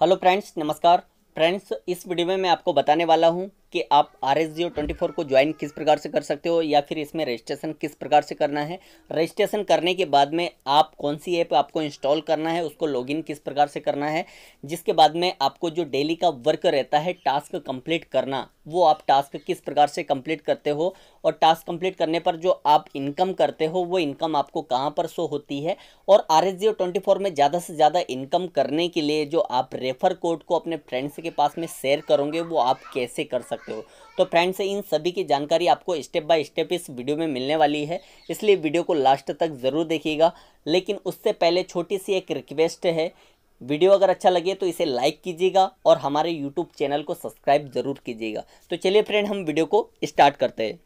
hello friends नमस्कार friends इस video में मैं आपको बताने वाला हूँ कि आप R S O twenty four को ज्वाइन किस प्रकार से कर सकते हो या फिर इसमें रजिस्ट्रेशन किस प्रकार से करना है रजिस्ट्रेशन करने के बाद में आप कौन सी ऐप आपको इंस्टॉल करना है उसको लॉगिन किस प्रकार से करना है जिसके बाद में आपको जो डेली का वर्क रहता है टास्क कंप्लीट करना वो आप टास्क किस प्रकार से कंप्लीट करते हो और टास्क कंप्लीट करने पर जो आप इनकम करते हो वो इनकम आपको कहाँ पर शो होती है और R S O twenty four में ज़्यादा से ज़्यादा इनकम करने के लिए जो आप रेफर कोड को अपने फ्रेंड्स के पास में शेयर करोगे वो आप कैसे कर सकते सकते हो तो फ्रेंड्स इन सभी की जानकारी आपको स्टेप बाय स्टेप इस वीडियो में मिलने वाली है इसलिए वीडियो को लास्ट तक ज़रूर देखिएगा लेकिन उससे पहले छोटी सी एक रिक्वेस्ट है वीडियो अगर अच्छा लगे तो इसे लाइक कीजिएगा और हमारे यूट्यूब चैनल को सब्सक्राइब जरूर कीजिएगा तो चलिए फ्रेंड हम वीडियो को स्टार्ट करते हैं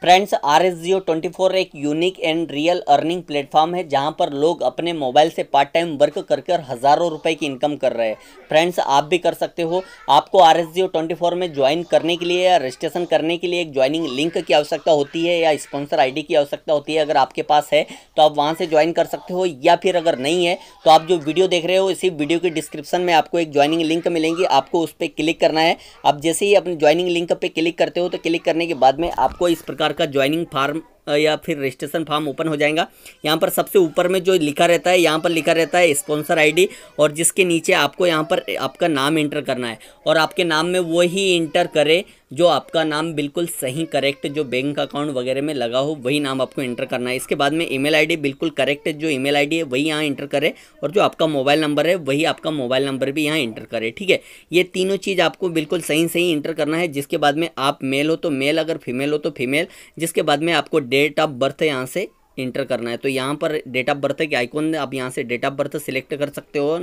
friends R S Jio twenty four एक unique and real earning platform है जहां पर लोग अपने मोबाइल से पार्ट टाइम वर्क कर कर हज़ारों रुपए की इनकम कर रहे हैं फ्रेंड्स आप भी कर सकते हो आपको R S Jio twenty four में ज्वाइन करने के लिए या रजिस्ट्रेशन करने के लिए एक ज्वाइनिंग लिंक की आवश्यकता होती है या स्पॉन्सर आई डी की आवश्यकता होती है अगर आपके पास है तो आप वहाँ से ज्वाइन कर सकते हो या फिर अगर नहीं है तो आप जो वीडियो देख रहे हो इसी वीडियो के डिस्क्रिप्शन में आपको एक ज्वाइनिंग लिंक मिलेंगी आपको उस पर क्लिक करना है आप जैसे ही अपने ज्वाइनिंग लिंक पर क्लिक करते हो तो क्लिक करने के बाद में आपको इस प्रकार प्रकार का ज्वाइनिंग फार्म या फिर रजिस्ट्रेशन फॉर्म ओपन हो जाएगा यहाँ पर सबसे ऊपर में जो लिखा रहता है यहाँ पर लिखा रहता है स्पॉन्सर आईडी और जिसके नीचे आपको यहाँ पर आपका नाम इंटर करना है और आपके नाम में वो ही इंटर करे जो आपका नाम बिल्कुल सही करेक्ट जो बैंक अकाउंट वगैरह में लगा हो वही नाम आपको एंटर करना है इसके बाद में ईमेल आईडी बिल्कुल करेक्ट जो ईमेल आईडी है वही यहाँ एंटर करें और जो आपका मोबाइल नंबर है वही आपका मोबाइल नंबर भी यहाँ एंटर करें ठीक है ये तीनों चीज़ आपको बिल्कुल सही सही इंटर करना है जिसके बाद में आप मेल हो तो मेल अगर फीमेल हो तो फीमेल जिसके बाद में आपको डेट ऑफ बर्थ यहाँ से इंटर करना है तो यहाँ पर डेट ऑफ बर्थ के आइकॉन आप यहाँ से डेट ऑफ बर्थ सिलेक्ट कर सकते हो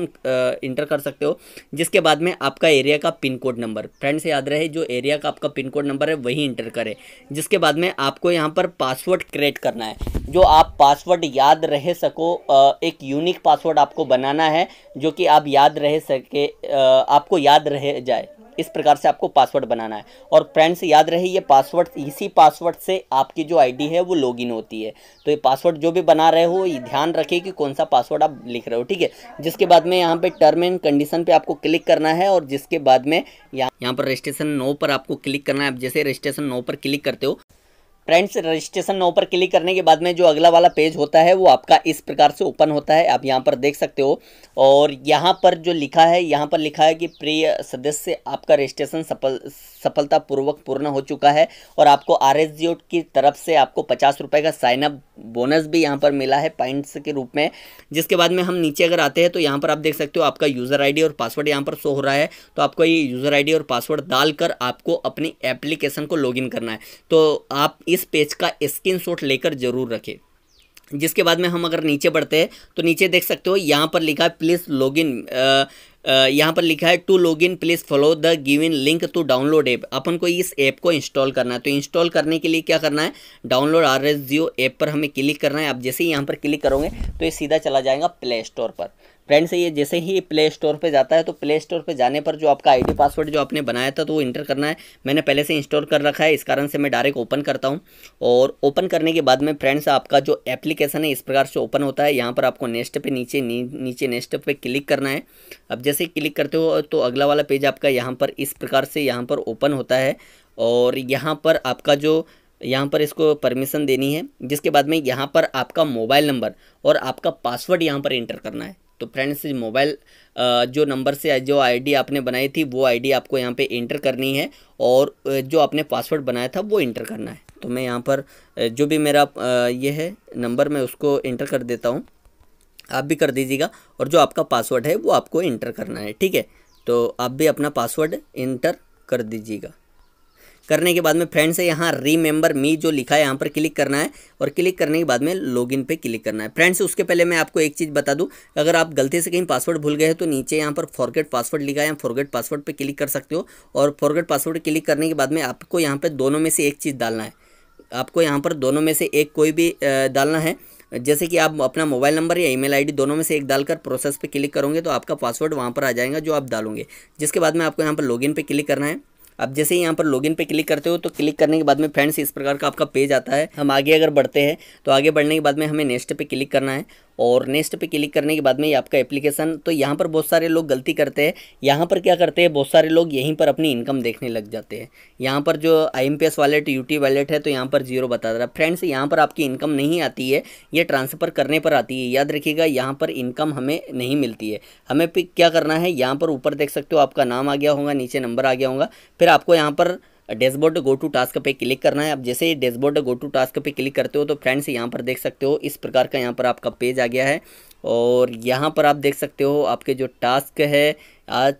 इंटर कर सकते हो जिसके बाद में आपका एरिया का पिन कोड नंबर फ्रेंड्स याद रहे जो एरिया का आपका पिन कोड नंबर है वही इंटर करें जिसके बाद में आपको यहाँ पर पासवर्ड क्रिएट करना है जो आप पासवर्ड याद रह सको एक यूनिक पासवर्ड आपको बनाना है जो कि आप याद रह सके आपको याद रह जाए इस प्रकार से आपको पासवर्ड बनाना है और फ्रेंड्स याद रहे ये पासवर्ड इसी पासवर्ड से आपकी जो आईडी है वो लॉगिन होती है तो ये पासवर्ड जो भी बना रहे हो ये ध्यान रखिए कि कौन सा पासवर्ड आप लिख रहे हो ठीक है जिसके बाद में यहाँ पे टर्म एंड कंडीशन पे आपको क्लिक करना है और जिसके बाद में यहाँ यहाँ पर रजिस्ट्रेशन नो पर आपको क्लिक करना है आप जैसे रजिस्ट्रेशन नो पर क्लिक करते हो फ्रेंड्स रजिस्ट्रेशन नाउ पर क्लिक करने के बाद में जो अगला वाला पेज होता है वो आपका इस प्रकार से ओपन होता है आप यहाँ पर देख सकते हो और यहाँ पर जो लिखा है यहाँ पर लिखा है कि प्रिय सदस्य आपका रजिस्ट्रेशन सफल सफलतापूर्वक पूर्ण हो चुका है और आपको आर एस की तरफ से आपको पचास रुपये का साइनअप बोनस भी यहाँ पर मिला है पॉइंट्स के रूप में जिसके बाद में हम नीचे अगर आते हैं तो यहाँ पर आप देख सकते हो आपका यूज़र आई और पासवर्ड यहाँ पर शो हो रहा है तो आपको ये यूज़र आई और पासवर्ड डालकर आपको अपनी एप्लीकेशन को लॉग करना है तो आप इस पेज का स्क्रीन लेकर ज़रूर रखें जिसके बाद में हम अगर नीचे बढ़ते हैं तो नीचे देख सकते हो यहाँ पर लिखा है प्लीज़ लॉगिन यहाँ पर लिखा है to log in please follow the given link to download app अपन को इस ऐप को इंस्टॉल करना है तो इंस्टॉल करने के लिए क्या करना है download R S Jio app पर हमें क्लिक करना है आप जैसे ही यहाँ पर क्लिक करोगे तो ये सीधा चला जाएगा प्ले स्टोर पर फ्रेंड्स ये जैसे ही प्ले स्टोर पे जाता है तो प्ले स्टोर पे जाने पर जो आपका आईडी पासवर्ड जो आपने बनाया था तो वो इंटर करना है मैंने पहले से इंस्टॉल कर रखा है इस कारण से मैं डायरेक्ट ओपन करता हूँ और ओपन करने के बाद में फ्रेंड्स आपका जो एप्लीकेशन है इस प्रकार से ओपन होता है यहाँ पर आपको नेक्स्ट पे नीचे नी, नीचे नेक्स्ट पे क्लिक करना है अब जैसे क्लिक करते हो तो अगला वाला पेज आपका यहाँ पर इस प्रकार से यहाँ पर ओपन होता है और यहाँ पर आपका जो यहाँ पर इसको परमिशन देनी है जिसके बाद में यहाँ पर आपका मोबाइल नंबर और आपका पासवर्ड यहाँ पर इंटर करना है तो फ्रेंड्स मोबाइल जो नंबर से जो आईडी आपने बनाई थी वो आईडी आपको यहाँ पे इंटर करनी है और जो आपने पासवर्ड बनाया था वो इंटर करना है तो मैं यहाँ पर जो भी मेरा ये है नंबर मैं उसको इंटर कर देता हूँ आप भी कर दीजिएगा और जो आपका पासवर्ड है वो आपको इंटर करना है ठीक है तो आप भी अपना पासवर्ड इंटर कर दीजिएगा करने के बाद में फ्रेंड से यहाँ रीमेंबर मी जो लिखा है यहाँ पर क्लिक करना है और क्लिक करने के बाद में लॉगिन पे क्लिक करना है फ्रेंड्स उसके पहले मैं आपको एक चीज़ बता दूँ अगर आप गलती से कहीं पासवर्ड भूल गए तो नीचे यहाँ पर फॉरगेट पासवर्ड लिखा है फॉरगेट पासवर्ड पर क्लिक कर सकते हो और फॉरगेट पासवर्ड क्लिक करने के बाद में आपको यहाँ पर दोनों में से एक चीज़ डालना है आपको यहाँ पर दोनों में से एक कोई भी डालना है जैसे कि आप अपना मोबाइल नंबर या ईमेल आईडी दोनों में से एक डालकर प्रोसेस पे क्लिक करोगे तो आपका पासवर्ड वहाँ पर आ जाएगा जो आप डालोगे जिसके बाद में आपको यहाँ पर लॉगिन पे क्लिक करना है अब जैसे यहाँ पर लॉगिन पे क्लिक करते हो तो क्लिक करने के बाद में फ्रेंड्स इस प्रकार का आपका पेज आता है हम आगे अगर बढ़ते हैं तो आगे बढ़ने के बाद में हमें नेक्स्ट पे क्लिक करना है और नेक्स्ट पे क्लिक करने के बाद में ये आपका एप्लीकेशन तो यहाँ पर बहुत सारे लोग गलती करते हैं यहाँ पर क्या करते हैं बहुत सारे लोग यहीं पर अपनी इनकम देखने लग जाते हैं यहाँ पर जो I M wallet U wallet है तो यहाँ पर जीरो बता रहा है फ्रेंड्स यहाँ पर आपकी इनकम नहीं आती है ये ट्रांसफ़र करने पर आती है याद रखिएगा यहाँ पर इनकम हमें नहीं मिलती है हमें क्या करना है यहाँ पर ऊपर देख सकते हो आपका नाम आ गया होगा नीचे नंबर आ गया होगा फिर आपको यहाँ पर डैशबोर्ड गो टू टास्क पे क्लिक करना है अब जैसे ही डैशबोर्ड गो टू टास्क पे क्लिक करते हो तो फ्रेंड्स यहाँ पर देख सकते हो इस प्रकार का यहाँ पर आपका पेज आ गया है और यहाँ पर आप देख सकते हो आपके जो टास्क है आज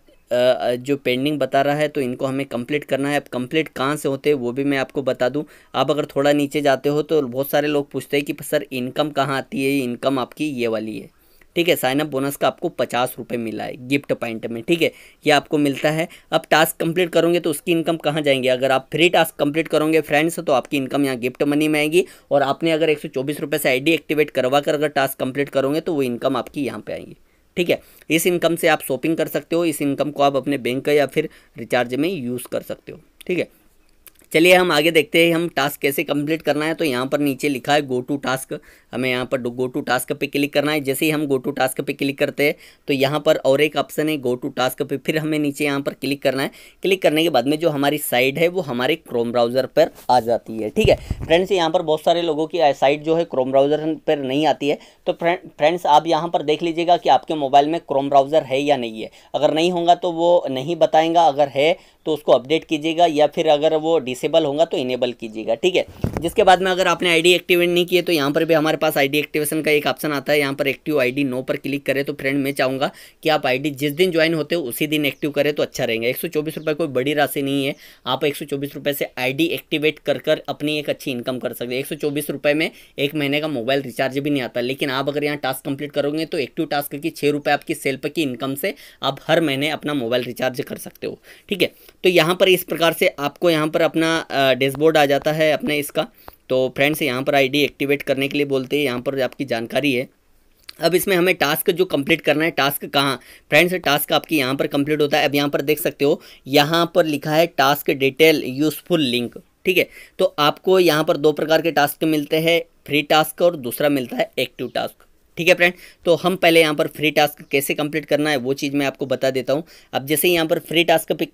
जो पेंडिंग बता रहा है तो इनको हमें कंप्लीट करना है अब कंप्लीट कहाँ से होते हैं वो भी मैं आपको बता दूं आप अगर थोड़ा नीचे जाते हो तो बहुत सारे लोग पूछते हैं कि सर इनकम कहाँ आती है इनकम आपकी ये वाली है ठीक है साइनअप बोनस का आपको पचास रुपये मिला है गिफ्ट पॉइंट में ठीक है ये आपको मिलता है अब टास्क कंप्लीट करोगे तो उसकी इनकम कहाँ जाएंगे अगर आप फ्री टास्क कंप्लीट करोगे फ्रेंड्स तो आपकी इनकम यहाँ गिफ्ट मनी में आएगी और आपने अगर एक से आई एक्टिवेट करवा कर अगर टास्क कंप्लीट करोगे तो वो इनकम आपकी यहाँ पर आएंगी ठीक है इस इनकम से आप शॉपिंग कर सकते हो इस इनकम को आप अपने बैंक या फिर रिचार्ज में यूज़ कर सकते हो ठीक है चलिए हम आगे देखते हैं हम टास्क कैसे कंप्लीट करना है तो यहाँ पर नीचे लिखा है गो टू टास्क हमें यहाँ पर गो टू टास्क पे क्लिक करना है जैसे ही हम गो टू टास्क पे क्लिक करते हैं तो यहाँ पर और एक ऑप्शन है गो टू टास्क पे फिर हमें नीचे यहाँ पर क्लिक करना है क्लिक करने के बाद में जो हमारी साइट है वो हमारे क्रोम ब्राउज़र पर आ जाती है ठीक है फ्रेंड्स यहाँ पर बहुत सारे लोगों की साइट जो है क्रोम ब्राउज़र पर नहीं आती है तो फ्रेंड्स आप यहाँ पर देख लीजिएगा कि आपके मोबाइल में क्रोम ब्राउज़र है या नहीं है अगर नहीं होगा तो वो नहीं बताएंगा अगर है तो उसको अपडेट कीजिएगा या फिर अगर वो डिसेबल होगा तो इनेबल कीजिएगा ठीक है जिसके बाद में अगर आपने आईडी एक्टिवेट नहीं किए तो यहाँ पर भी हमारे पास आईडी एक्टिवेशन का एक ऑप्शन आता है यहाँ पर एक्टिव आईडी नो पर क्लिक करें तो फ्रेंड मैं चाहूँगा कि आप आईडी जिस दिन ज्वाइन होते हो उसी दिन एक्टिव करें तो अच्छा रहेंगे एक सौ कोई बड़ी राशि नहीं है आप एक सौ से आई एक्टिवेट कर कर अपनी एक अच्छी इनकम कर सकते हैं एक सौ में एक महीने का मोबाइल रिचार्ज भी नहीं आता लेकिन आप अगर यहाँ टास्क कंप्लीट करोगे तो एक्टिव टास्क की छः रुपये आपकी सेल्फ की इनकम से आप हर महीने अपना मोबाइल रिचार्ज कर सकते हो ठीक है तो यहाँ पर इस प्रकार से आपको यहाँ पर अपना डैशबोर्ड आ जाता है अपने इसका तो फ्रेंड्स यहाँ पर आईडी एक्टिवेट करने के लिए बोलते हैं यहाँ पर आपकी जानकारी है अब इसमें हमें टास्क जो कंप्लीट करना है टास्क कहाँ फ्रेंड्स टास्क आपकी यहाँ पर कंप्लीट होता है अब यहाँ पर देख सकते हो यहाँ पर लिखा है टास्क डिटेल यूजफुल लिंक ठीक है तो आपको यहाँ पर दो प्रकार के टास्क मिलते हैं फ्री टास्क और दूसरा मिलता है एक्टिव टास्क ठीक है फ्रेंड तो हम पहले यहाँ पर फ्री टास्क कैसे कंप्लीट करना है वो चीज़ मैं आपको बता देता हूँ अब जैसे ही यहाँ पर फ्री टास्क पे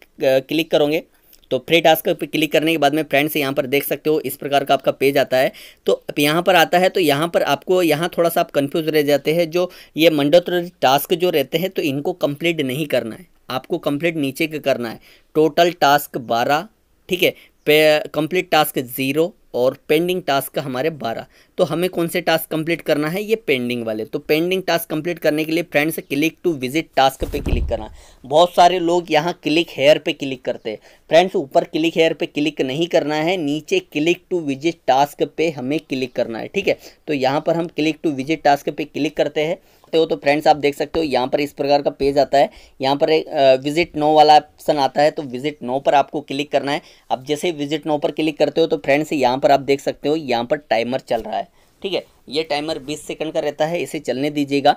क्लिक करोगे तो फ्री टास्क पे क्लिक करने के बाद में फ्रेंड्स यहाँ पर देख सकते हो इस प्रकार का आपका पेज आता है तो यहाँ पर आता है तो यहाँ पर आपको यहाँ थोड़ा सा आप कन्फ्यूज रह जाते हैं जो ये मंडोतरी टास्क जो रहते हैं तो इनको कम्प्लीट नहीं करना है आपको कंप्लीट नीचे के करना है टोटल टास्क बारह ठीक है पे कंप्लीट टास्क ज़ीरो और पेंडिंग टास्क का हमारे बारह तो हमें कौन से टास्क कंप्लीट करना है ये पेंडिंग वाले तो पेंडिंग टास्क कंप्लीट करने के लिए friends click to visit task पे क्लिक करना बहुत सारे लोग यहाँ क्लिक हेयर पे क्लिक करते हैं फ्रेंड्स ऊपर क्लिक हेयर पे क्लिक नहीं करना है नीचे क्लिक टू विजिट टास्क पे हमें क्लिक करना है ठीक है तो यहाँ पर हम क्लिक टू विजिट टास्क पे क्लिक करते हैं हो तो फ्रेंड्स तो आप देख सकते हो यहाँ पर इस प्रकार का पेज आता है यहाँ पर एक विजिट नो वाला ऑप्शन आता है तो विजिट नो पर आपको क्लिक करना है अब जैसे विजिट नो पर क्लिक करते हो तो फ्रेंड्स यहाँ पर आप देख सकते हो यहाँ पर टाइमर चल रहा है ठीक है ये टाइमर 20 सेकंड का रहता है इसे चलने दीजिएगा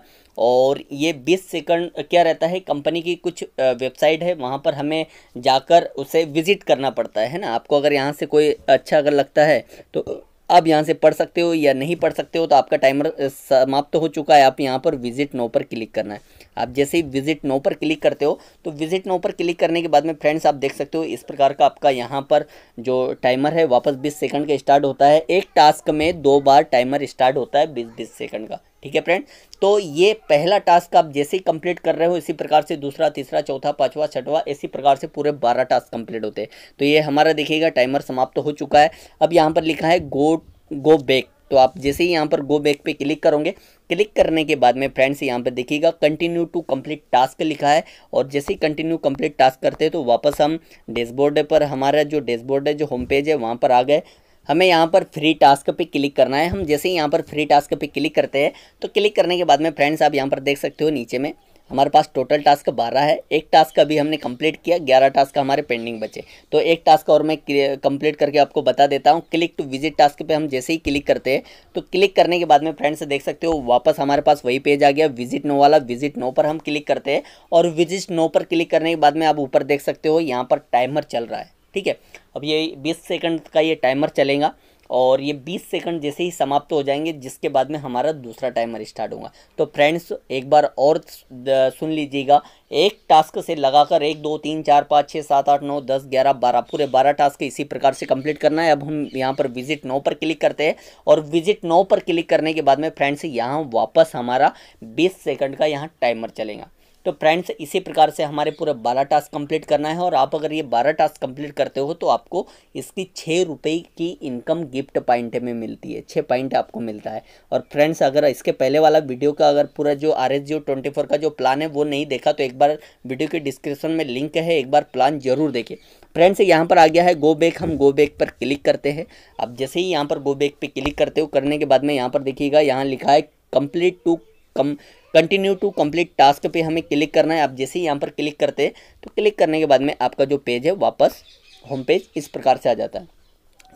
और ये 20 सेकंड क्या रहता है कंपनी की कुछ वेबसाइट है वहाँ पर हमें जाकर उसे विज़िट करना पड़ता है ना आपको अगर यहाँ से कोई अच्छा अगर लगता है तो आप यहाँ से पढ़ सकते हो या नहीं पढ़ सकते हो तो आपका टाइमर समाप्त तो हो चुका है आप यहाँ पर विजिट नो पर क्लिक करना है आप जैसे ही विजिट नो पर क्लिक करते हो तो विजिट नो पर क्लिक करने के बाद में फ्रेंड्स आप देख सकते हो इस प्रकार का आपका यहाँ पर जो टाइमर है वापस बीस सेकंड का स्टार्ट होता है एक टास्क में दो बार टाइमर स्टार्ट होता है बीस बीस सेकंड का ठीक है फ्रेंड तो ये पहला टास्क आप जैसे ही कंप्लीट कर रहे हो इसी प्रकार से दूसरा तीसरा चौथा पांचवा छठवा इसी प्रकार से पूरे बारह टास्क कंप्लीट होते हैं तो ये हमारा देखिएगा टाइमर समाप्त तो हो चुका है अब यहाँ पर लिखा है गो गो बैक तो आप जैसे ही यहाँ पर गो बैक पे क्लिक करोगे क्लिक करने के बाद में फ्रेंड्स यहाँ पर देखिएगा कंटिन्यू टू कंप्लीट टास्क लिखा है और जैसे ही कंटिन्यू कंप्लीट टास्क करते हैं तो वापस हम डैशबोर्ड पर हमारा जो डैशबोर्ड है जो होम पेज है वहाँ पर आ गए हमें यहाँ पर फ्री टास्क पे क्लिक करना है हम जैसे ही यहाँ पर फ्री टास्क पे क्लिक करते हैं तो क्लिक करने के बाद में फ्रेंड्स आप यहाँ पर देख सकते हो नीचे में हमारे पास टोटल टास्क बारह है एक टास्क अभी हमने कंप्लीट किया ग्यारह टास्क हमारे पेंडिंग बचे तो एक टास्क और मैं कंप्लीट करके आपको बता देता हूँ क्लिक टू विजिट टास्क पे हम जैसे ही क्लिक करते हैं तो क्लिक करने के बाद में फ्रेंड्स देख सकते हो वापस हमारे पास वही पेज आ गया विजिट नो वाला विजिट नो पर हम क्लिक करते हैं और विजिट नो पर क्लिक करने के बाद में आप ऊपर देख सकते हो यहाँ पर टाइमर चल रहा है ठीक है अब ये बीस सेकंड का ये टाइमर चलेगा और ये 20 सेकंड जैसे ही समाप्त हो जाएंगे जिसके बाद में हमारा दूसरा टाइमर स्टार्ट होगा तो फ्रेंड्स एक बार और सुन लीजिएगा एक टास्क से लगाकर एक दो तीन चार पाँच छः सात आठ नौ दस ग्यारह बारह पूरे बारह टास्क इसी प्रकार से कंप्लीट करना है अब हम यहाँ पर विजिट नौ पर क्लिक करते हैं और विजिट नौ पर क्लिक करने के बाद में फ्रेंड्स यहाँ वापस हमारा बीस सेकेंड का यहाँ टाइमर चलेगा तो फ्रेंड्स इसी प्रकार से हमारे पूरे बारह टास्क कंप्लीट करना है और आप अगर ये बारह टास्क कंप्लीट करते हो तो आपको इसकी छः रुपये की इनकम गिफ्ट पॉइंट में मिलती है छः पॉइंट आपको मिलता है और फ्रेंड्स अगर इसके पहले वाला वीडियो का अगर पूरा जो आर एस का जो प्लान है वो नहीं देखा तो एक बार वीडियो के डिस्क्रिप्शन में लिंक है एक बार प्लान जरूर देखें फ्रेंड्स यहाँ पर आ गया है गो बैक हम गो बैक पर क्लिक करते हैं अब जैसे ही यहाँ पर गो बैक पे क्लिक करते हो करने के बाद में यहाँ पर देखिएगा यहाँ लिखा है complete to come continue to complete task पे हमें क्लिक करना है आप जैसे ही यहाँ पर क्लिक करते हैं तो क्लिक करने के बाद में आपका जो पेज है वापस होम पेज इस प्रकार से आ जाता है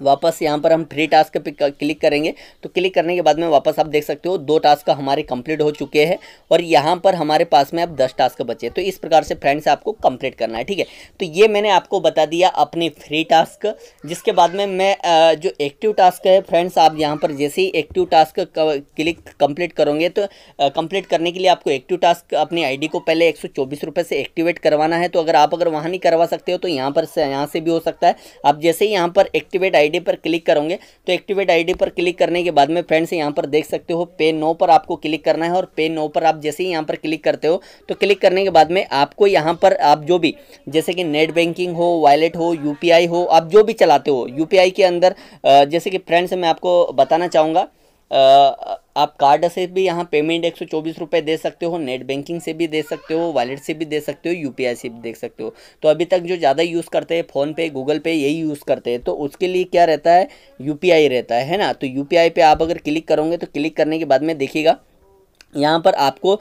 वापस यहाँ पर हम फ्री टास्क पे क्लिक करेंगे तो क्लिक करने के बाद में वापस आप देख सकते हो दो टास्क हमारे कंप्लीट हो चुके हैं और यहाँ पर हमारे पास में अब दस टास्क बचे तो इस प्रकार से फ्रेंड्स आपको कंप्लीट करना है ठीक है तो ये मैंने आपको बता दिया अपने फ्री टास्क जिसके बाद में मैं जो एक्टिव टास्क है फ्रेंड्स आप यहाँ पर जैसे ही एक्टिव टास्क क्लिक कम्प्लीट करोगे तो कम्प्लीट करने के लिए आपको एक्टिव टास्क अपनी आई को पहले एक से एक्टिवेट करवाना है तो अगर आप अगर वहाँ नहीं करवा सकते हो तो यहाँ पर यहाँ से भी हो सकता है आप जैसे ही यहाँ पर एक्टिवेट आई आईडी पर क्लिक करोगे तो एक्टिवेट आईडी पर क्लिक करने के बाद में फ्रेंड्स यहाँ पर देख सकते हो पे नो पर आपको क्लिक करना है और पे नो पर आप जैसे ही यहाँ पर क्लिक करते हो तो क्लिक करने के बाद में आपको यहाँ पर आप जो भी जैसे कि नेट बैंकिंग हो वॉलेट हो यू हो आप जो भी चलाते हो यू के अंदर जैसे कि फ्रेंड्स मैं आपको बताना चाहूँगा आप कार्ड से भी यहाँ पेमेंट एक सौ दे सकते हो नेट बैंकिंग से भी दे सकते हो वॉलेट से भी दे सकते हो यूपीआई से भी दे सकते हो तो अभी तक जो ज़्यादा यूज़ करते हैं फ़ोनपे गूगल पे यही यूज़ करते हैं तो उसके लिए क्या रहता है यूपीआई रहता है, है ना तो यूपीआई पे आप अगर क्लिक करोगे तो क्लिक करने के बाद में देखिएगा यहाँ पर आपको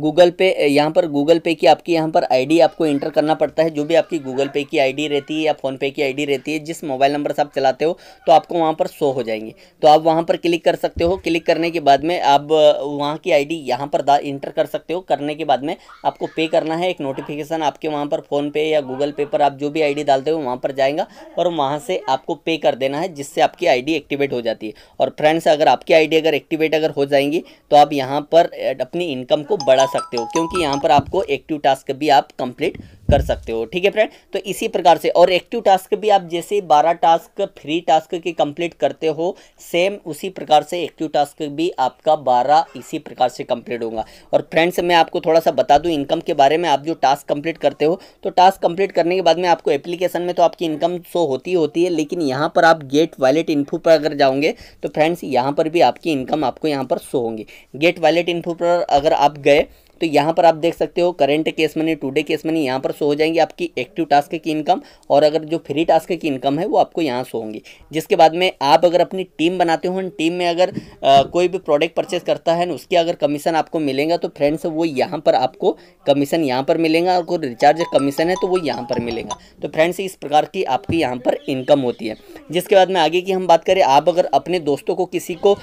गूगल पे यहाँ पर गूगल पे की आपकी यहाँ पर आईडी आपको इंटर करना पड़ता है जो भी आपकी गूगल पे की आईडी रहती है या फ़ोनपे की आईडी रहती है जिस मोबाइल नंबर से आप चलाते हो तो आपको वहाँ पर शो हो जाएंगे तो आप वहाँ पर क्लिक कर सकते हो क्लिक करने के बाद में आप वहाँ की आई यहाँ पर इंटर कर सकते हो करने के बाद में आपको पे करना है एक नोटिफिकेशन आपके वहाँ पर फ़ोनपे या गूगल पे पर आप जो भी आई डालते हो वहाँ पर जाएगा और वहाँ से आपको पे कर देना है जिससे आपकी आई एक्टिवेट हो जाती है और फ्रेंड्स अगर आपकी आई अगर एक्टिवेट अगर हो जाएंगी तो आप यहाँ पर अपनी इनकम को बढ़ा सकते हो क्योंकि यहाँ पर आपको एक्टिव टास्क भी आप कंप्लीट कर सकते हो ठीक है फ्रेंड तो इसी प्रकार से और एक्टिव टास्क भी आप जैसे बारह टास्क फ्री टास्क की कंप्लीट करते हो सेम उसी प्रकार से एक्टिव टास्क भी आपका बारह इसी प्रकार से कंप्लीट होगा और फ्रेंड्स मैं आपको थोड़ा सा बता दूँ इनकम के बारे में आप जो टास्क कंप्लीट करते हो तो टास्क कंप्लीट करने के बाद में आपको एप्लीकेशन में तो आपकी इनकम शो होती होती है लेकिन यहाँ पर आप गेट वैलेट इन्फू पर अगर जाओगे तो फ्रेंड्स यहाँ पर भी आपकी इनकम आपको यहाँ पर शो होंगी गेट वैलेट इन्फू पर अगर आप गए तो यहाँ पर आप देख सकते हो current cash money today cash money यहाँ पर शो हो जाएंगी आपकी एक्टिव टास्क की इनकम और अगर जो फ्री टास्क की इनकम है वो आपको यहाँ शो होंगी जिसके बाद में आप अगर अपनी टीम बनाते हो टीम में अगर आ, कोई भी प्रोडक्ट परचेस करता है उसकी अगर कमीशन आपको मिलेगा तो फ्रेंड्स वो यहाँ पर आपको कमीशन यहाँ पर मिलेगा और कोई रिचार्ज कमीशन है तो वो यहाँ पर मिलेगा तो फ्रेंड्स इस प्रकार की आपकी यहाँ पर इनकम होती है जिसके बाद में आगे की हम बात करें आप अगर अपने दोस्तों को किसी को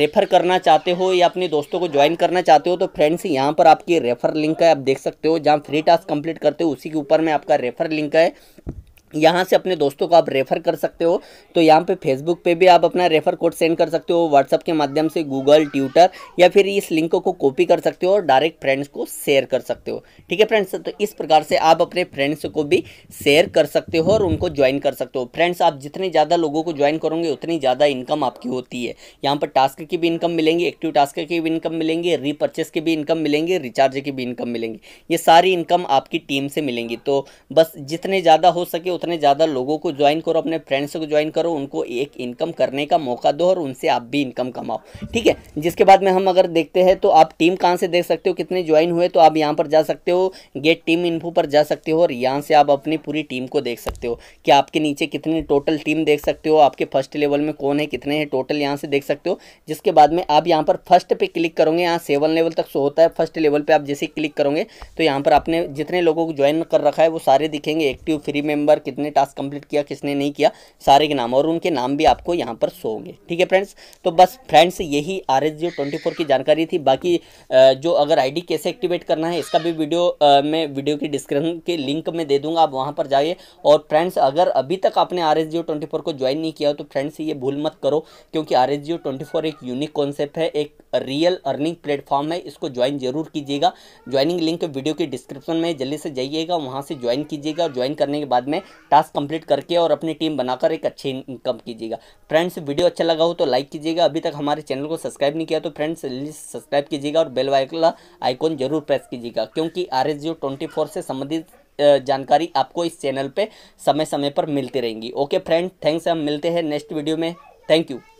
रेफर करना चाहते हो या अपने दोस्तों को ज्वाइन करना चाहते हो तो फ्रेंड्स यहाँ पर आपकी रेफर लिंक है आप देख सकते हो जहाँ फ्री टास्क कंप्लीट करते हो उसी के ऊपर में आपका रेफर लिंक है यहाँ से अपने दोस्तों को आप रेफ़र कर सकते हो तो यहाँ पे फेसबुक पे भी आप अपना रेफ़र कोड सेंड कर सकते हो व्हाट्सअप के माध्यम से गूगल ट्विटर या फिर इस लिंक को कॉपी कर सकते हो और डायरेक्ट फ्रेंड्स को शेयर कर सकते हो ठीक है फ्रेंड्स तो इस प्रकार से आप अपने फ्रेंड्स को भी शेयर कर सकते हो और उनको ज्वाइन कर सकते हो फ्रेंड्स आप जितने ज़्यादा लोगों को ज्वाइन करोगे उतनी ज़्यादा इनकम आपकी होती है यहाँ पर टास्क की भी इनकम मिलेंगी एक्टिव टास्क की भी इनकम मिलेंगी रीपर्चेस की भी इनकम मिलेंगी रिचार्ज की भी इनकम मिलेंगी ये सारी इनकम आपकी टीम से मिलेंगी तो बस जितने ज़्यादा हो सके उतने ज़्यादा लोगों को ज्वाइन करो अपने फ्रेंड्स को ज्वाइन करो उनको एक इनकम करने का मौका दो और उनसे आप भी इनकम कमाओ ठीक है जिसके बाद में हम अगर देखते हैं तो आप टीम कहाँ से देख सकते हो कितने ज्वाइन हुए तो आप यहाँ पर जा सकते हो गेट टीम इन्फो पर जा सकते हो और यहाँ से आप अपनी पूरी टीम को देख सकते हो कि आपके नीचे कितनी टोटल टीम देख सकते हो आपके फर्स्ट लेवल में कौन है कितने हैं टोटल यहाँ से देख सकते हो जिसके बाद में आप यहाँ पर फर्स्ट पर क्लिक करोगे यहाँ सेवन लेवल तक सो होता है फर्स्ट लेवल पर आप जैसे क्लिक करोगे तो यहाँ पर आपने जितने लोगों को ज्वाइन कर रखा है वो सारे दिखेंगे एक्टिव फ्री मेंबर कितने टास्क कंप्लीट किया किसने नहीं किया सारे के नाम और उनके नाम भी आपको यहाँ पर शो होंगे ठीक है फ्रेंड्स तो बस फ्रेंड्स यही R S Jio twenty four की जानकारी थी बाकी जो अगर आई डी कैसे एक्टिवेट करना है इसका भी वीडियो मैं वीडियो की डिस्क्रिप्शन के लिंक में दे दूंगा आप वहाँ पर जाइए और फ्रेंड्स अगर अभी तक आपने R S Jio twenty four को ज्वाइन नहीं किया तो फ्रेंड्स ये भूल मत करो क्योंकि R S Jio twenty four एक यूनिक कॉन्सेप्ट है एक रियल अर्निंग प्लेटफॉर्म है इसको ज्वाइन जरूर कीजिएगा ज्वाइनिंग लिंक वीडियो के डिस्क्रिप्शन में जल्दी से जाइएगा वहाँ से ज्वाइन कीजिएगा ज्वाइन करने के बाद में टास्क कंप्लीट करके और अपनी टीम बनाकर एक अच्छी इनकम कीजिएगा फ्रेंड्स वीडियो अच्छा लगा हो तो लाइक कीजिएगा अभी तक हमारे चैनल को सब्सक्राइब नहीं किया तो फ्रेंड्स जल्दी सब्सक्राइब कीजिएगा और बेल वाला आइकॉन जरूर प्रेस कीजिएगा क्योंकि आर एस से संबंधित जानकारी आपको इस चैनल पे समय समय पर मिलती रहेंगी ओके फ्रेंड थैंक्स हम मिलते हैं नेक्स्ट वीडियो में थैंक यू